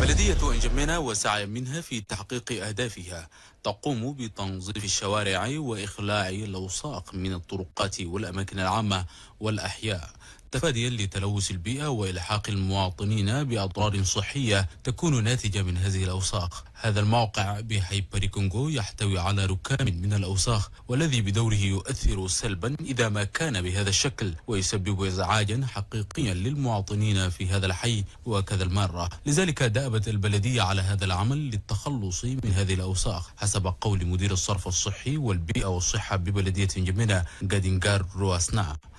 بلدية إنجمينا وسعي منها في تحقيق أهدافها تقوم بتنظيف الشوارع وإخلاع الأوساق من الطرقات والأماكن العامة والأحياء تفاديا لتلوث البيئة وإلحاق المواطنين بأضرار صحية تكون ناتجة من هذه الأوساخ هذا الموقع بهايبر كونغو يحتوي على ركام من الأوساخ والذي بدوره يؤثر سلبا إذا ما كان بهذا الشكل ويسبب إزعاجا حقيقيا للمواطنين في هذا الحي وكذا المارة لذلك دأبت البلدية على هذا العمل للتخلص من هذه الأوساخ حسب قول مدير الصرف الصحي والبيئة والصحة ببلدية جمينة غادينغار رواسنا نعم.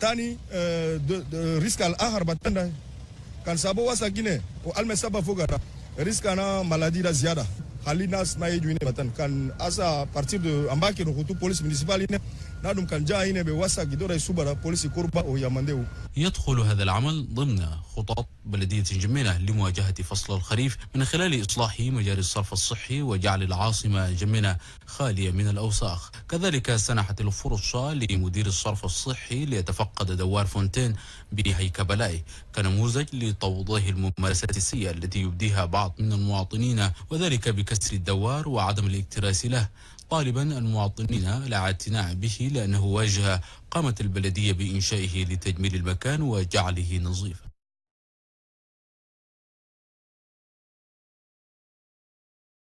تاني ريسك الاخر باتاندا كان سابو واسا جيني و المسابا فوغا ريسك انا مالادي زياده halinas na yeju ine batan kan asa partir de ambaki no kutu police municipal ine kan نادم ine be wasa gidora جدورة سوبرا kurba o yamandeu يدخل هذا العمل ضمن خطط بلدية جميلة لمواجهة فصل الخريف من خلال إصلاح مجاري الصرف الصحي وجعل العاصمة جميلة خالية من الأوساخ كذلك سنحت الفرصة لمدير الصرف الصحي ليتفقد دوار فونتين بهيكبلاء كنموذج لتوضيح الممارسات السيئة التي يبديها بعض من المواطنين وذلك بكسر كسر الدوار وعدم الاكتراث له طالبا المواطنين على به لأنه واجهة قامت البلدية بإنشائه لتجميل المكان وجعله نظيفا